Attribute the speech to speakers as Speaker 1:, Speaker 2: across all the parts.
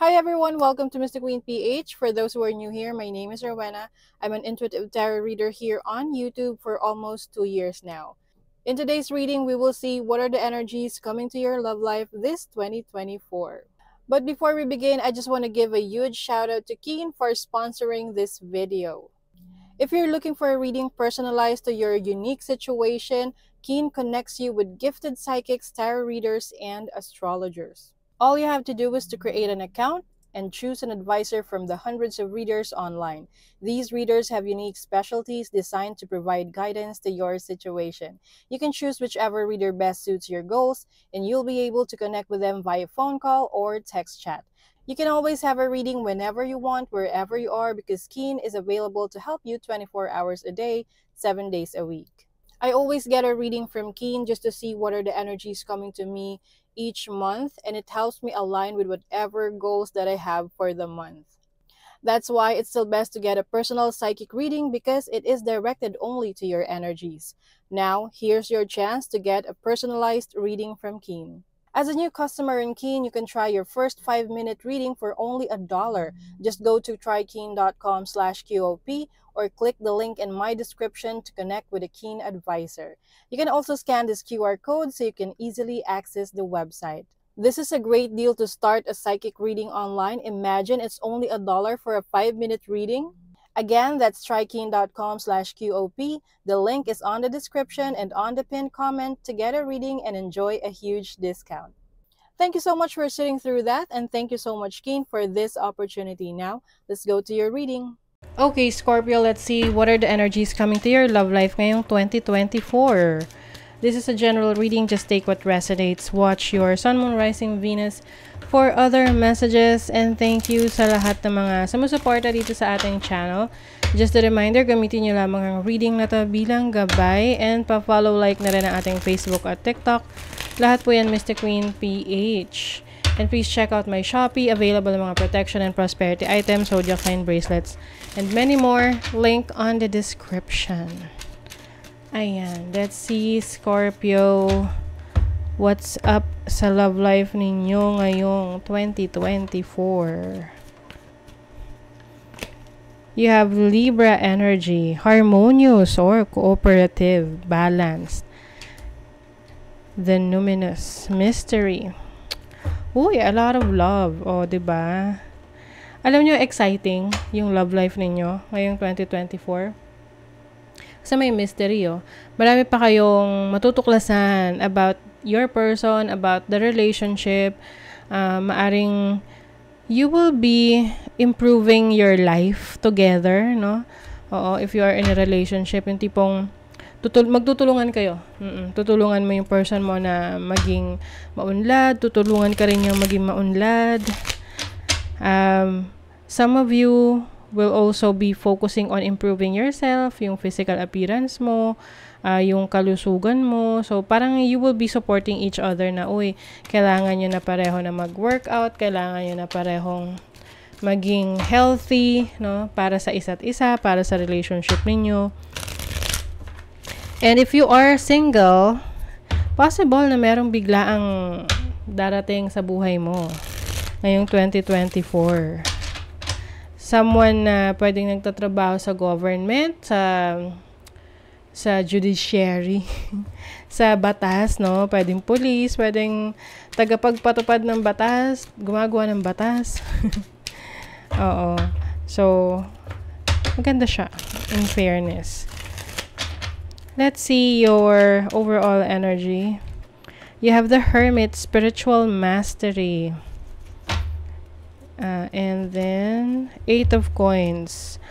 Speaker 1: Hi everyone, welcome to Mr. Queen PH. For those who are new here, my name is Rowena. I'm an intuitive tarot reader here on YouTube for almost two years now. In today's reading, we will see what are the energies coming to your love life this 2024. But before we begin, I just want to give a huge shout out to Keen for sponsoring this video. If you're looking for a reading personalized to your unique situation, Keen connects you with gifted psychics, tarot readers, and astrologers. All you have to do is to create an account and choose an advisor from the hundreds of readers online. These readers have unique specialties designed to provide guidance to your situation. You can choose whichever reader best suits your goals, and you'll be able to connect with them via phone call or text chat. You can always have a reading whenever you want, wherever you are, because Keen is available to help you 24 hours a day, 7 days a week. I always get a reading from Keen just to see what are the energies coming to me each month and it helps me align with whatever goals that I have for the month. That's why it's still best to get a personal psychic reading because it is directed only to your energies. Now, here's your chance to get a personalized reading from Keen. As a new customer in Keen, you can try your first five-minute reading for only a dollar. Just go to trykeen.com slash QOP or click the link in my description to connect with a Keen advisor. You can also scan this QR code so you can easily access the website. This is a great deal to start a psychic reading online. Imagine it's only a dollar for a five minute reading. Again, that's trykeencom slash QOP. The link is on the description and on the pinned comment to get a reading and enjoy a huge discount. Thank you so much for sitting through that and thank you so much, Keen, for this opportunity. Now, let's go to your reading. Okay, Scorpio, let's see what are the energies coming to your love life ngayong 2024. This is a general reading. Just take what resonates. Watch your Sun, Moon, Rising, Venus for other messages. And thank you sa lahat ng mga sumusuporta dito sa ating channel. Just a reminder, gamitin nyo lamang ang reading na to bilang gabay. And pa-follow like na rin ang ating Facebook at TikTok. Lahat po yan, Mr. Queen PH. And please check out my Shopee. Available ang mga protection and prosperity items, zodiac sign bracelets, and many more. Link on the description. Ayan. Let's see, Scorpio. What's up sa love life ninyo ngayong 2024? You have Libra energy, harmonious or cooperative, balanced. The numinous mystery. Uy, a lot of love. O, oh, ba? Diba? Alam nyo, exciting yung love life ninyo ngayong 2024 sa may misteryo, marami pa kayong matutuklasan about your person, about the relationship. Uh, maaring you will be improving your life together, no? Oo, if you are in a relationship, yung tipong tutul- magtutulungan kayo. Mm-mm. Tutulungan mo yung person mo na maging maunlad, tutulungan ka rin yung maging maunlad. Um, some of you will also be focusing on improving yourself, yung physical appearance mo, uh, yung kalusugan mo. So, parang you will be supporting each other na, uy, kailangan nyo na pareho na mag-workout, kailangan nyo na parehong maging healthy, no? Para sa isa't isa, para sa relationship ninyo. And if you are single, possible na merong biglaang darating sa buhay mo ngayong 2024 someone na pwedeng nagtatrabaho sa government, sa sa judiciary, sa batas, no? Pwedeng police, pwedeng tagapagpatupad ng batas, gumagawa ng batas. Oo. So, maganda siya, in fairness. Let's see your overall energy. You have the Hermit Spiritual Mastery. Uh, and then, Eight of coins.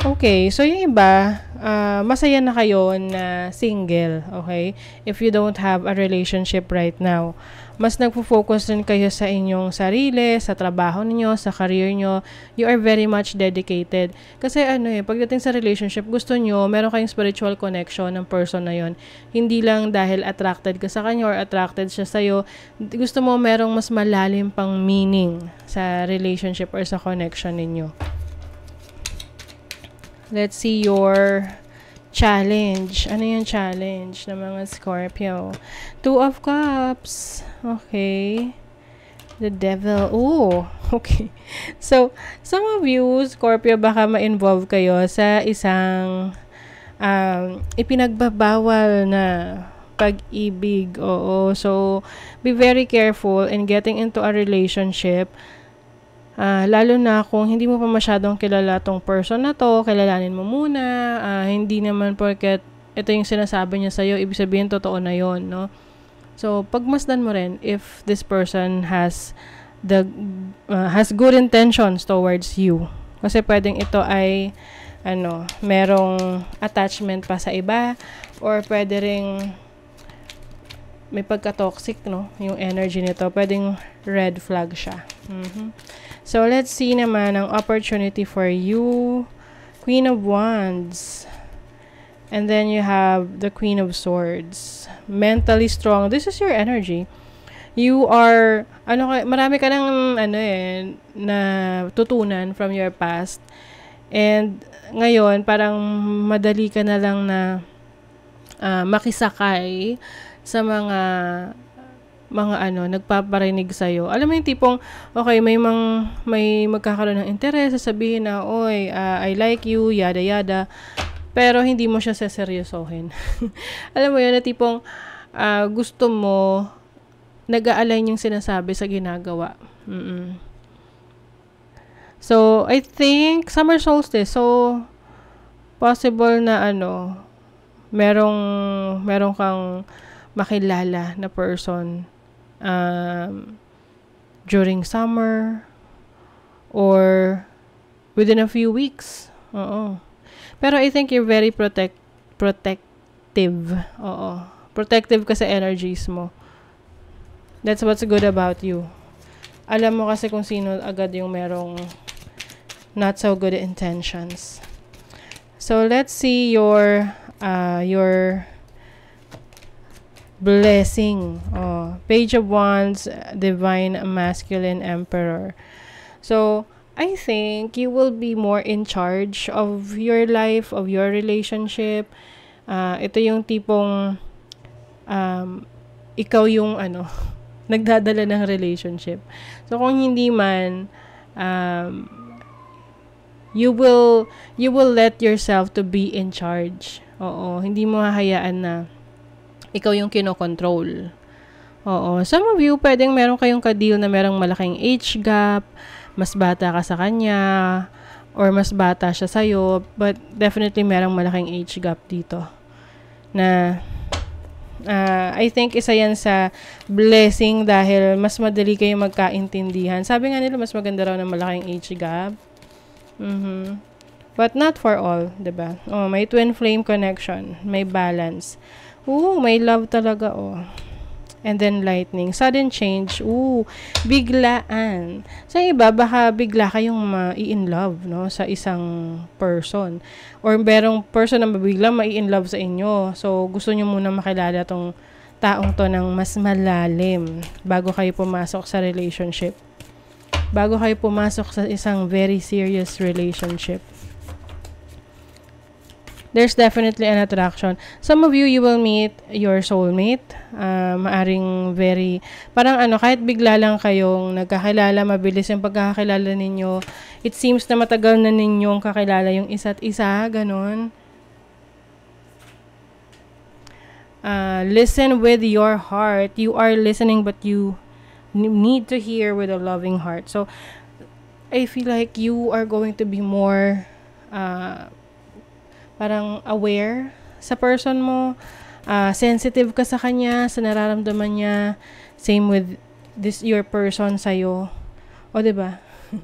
Speaker 1: Okay, so yung iba, uh, masaya na kayo na single, okay? If you don't have a relationship right now mas nagpo-focus rin kayo sa inyong sarili, sa trabaho niyo, sa career niyo. You are very much dedicated. Kasi ano eh, pagdating sa relationship, gusto niyo meron kayong spiritual connection ng person na 'yon. Hindi lang dahil attracted ka sa kanya or attracted siya sa iyo. Gusto mo merong mas malalim pang meaning sa relationship or sa connection ninyo. Let's see your challenge. Ano yung challenge ng mga Scorpio? Two of Cups. Okay. The Devil. Oh, okay. So, some of you, Scorpio, baka ma-involve kayo sa isang um, ipinagbabawal na pag-ibig. Oo. So, be very careful in getting into a relationship Uh, lalo na kung hindi mo pa masyadong kilala tong person na to, kilalanin mo muna. Uh, hindi naman porket ito yung sinasabi niya sa'yo, ibig sabihin totoo na yon no? So, pagmasdan mo rin if this person has the uh, has good intentions towards you. Kasi pwedeng ito ay ano, merong attachment pa sa iba or pwede ring may pagka-toxic, no? Yung energy nito. Pwedeng red flag siya. Mm-hmm. So, let's see naman ang opportunity for you. Queen of Wands. And then you have the Queen of Swords. Mentally strong. This is your energy. You are, ano, marami ka ng, ano eh, na tutunan from your past. And ngayon, parang madali ka na lang na uh, makisakay sa mga mga ano, nagpaparinig sa'yo. Alam mo yung tipong, okay, may, mang, may magkakaroon ng interes, sasabihin na, oy, uh, I like you, yada yada, pero hindi mo siya seseryosohin. Alam mo yun, na tipong uh, gusto mo, nag-align yung sinasabi sa ginagawa. Mm-mm. So, I think, summer solstice, so, possible na ano, merong, merong kang, makilala na person um, during summer or within a few weeks. Oo. Pero I think you're very protect protective. Oo. Protective kasi energies mo. That's what's good about you. Alam mo kasi kung sino agad yung merong not so good intentions. So let's see your uh, your blessing. Oh, Page of Wands, Divine Masculine Emperor. So, I think you will be more in charge of your life, of your relationship. Uh, ito yung tipong um, ikaw yung ano, nagdadala ng relationship. So, kung hindi man, um, you will you will let yourself to be in charge. Oo, hindi mo hahayaan na ikaw yung kinokontrol. Oo. Some of you, pwedeng meron kayong kadeal na merong malaking age gap, mas bata ka sa kanya, or mas bata siya sa'yo, but definitely merong malaking age gap dito. Na, uh, I think isa yan sa blessing dahil mas madali kayong magkaintindihan. Sabi nga nila, mas maganda raw ng malaking age gap. Mm-hmm. But not for all, 'di ba? Oh, may twin flame connection, may balance. Ooh, may love talaga, oh. And then lightning. Sudden change. Ooh, biglaan. Sa iba, baka bigla kayong ma-in love, no? Sa isang person. Or merong person na mabigla ma-in love sa inyo. So, gusto nyo muna makilala tong taong to ng mas malalim bago kayo pumasok sa relationship. Bago kayo pumasok sa isang very serious relationship there's definitely an attraction. Some of you, you will meet your soulmate. Um, maaring very, parang ano, kahit bigla lang kayong nagkakilala, mabilis yung pagkakakilala ninyo. It seems na matagal na ninyong kakilala yung isa't isa, ganun. Uh, listen with your heart. You are listening but you need to hear with a loving heart. So, I feel like you are going to be more uh, parang aware sa person mo, uh, sensitive ka sa kanya, sa nararamdaman niya, same with this your person sa iyo. O, di ba?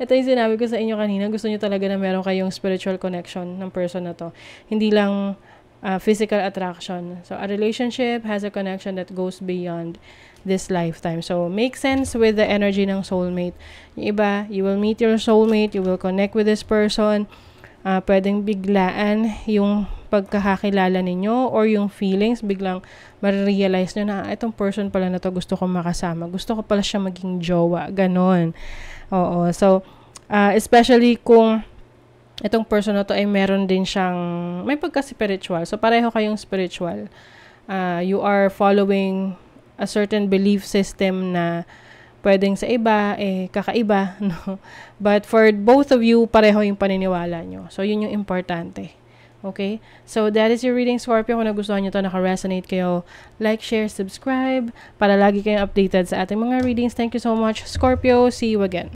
Speaker 1: Ito yung sinabi ko sa inyo kanina, gusto niyo talaga na meron kayong spiritual connection ng person na to. Hindi lang uh, physical attraction. So, a relationship has a connection that goes beyond this lifetime. So, make sense with the energy ng soulmate. Yung iba, you will meet your soulmate, you will connect with this person, uh, pwedeng biglaan yung pagkakakilala ninyo or yung feelings, biglang marirealize nyo na ah, itong person pala na to gusto kong makasama. Gusto ko pala siya maging jowa. Ganon. Oo. So, uh, especially kung itong person na to ay meron din siyang, may pagka-spiritual. So, pareho kayong spiritual. Uh, you are following a certain belief system na pwedeng sa iba, eh, kakaiba, no? But for both of you, pareho yung paniniwala nyo. So, yun yung importante. Okay? So, that is your reading, Scorpio. Kung nagustuhan nyo to, naka-resonate kayo, like, share, subscribe, para lagi kayong updated sa ating mga readings. Thank you so much, Scorpio. See you again.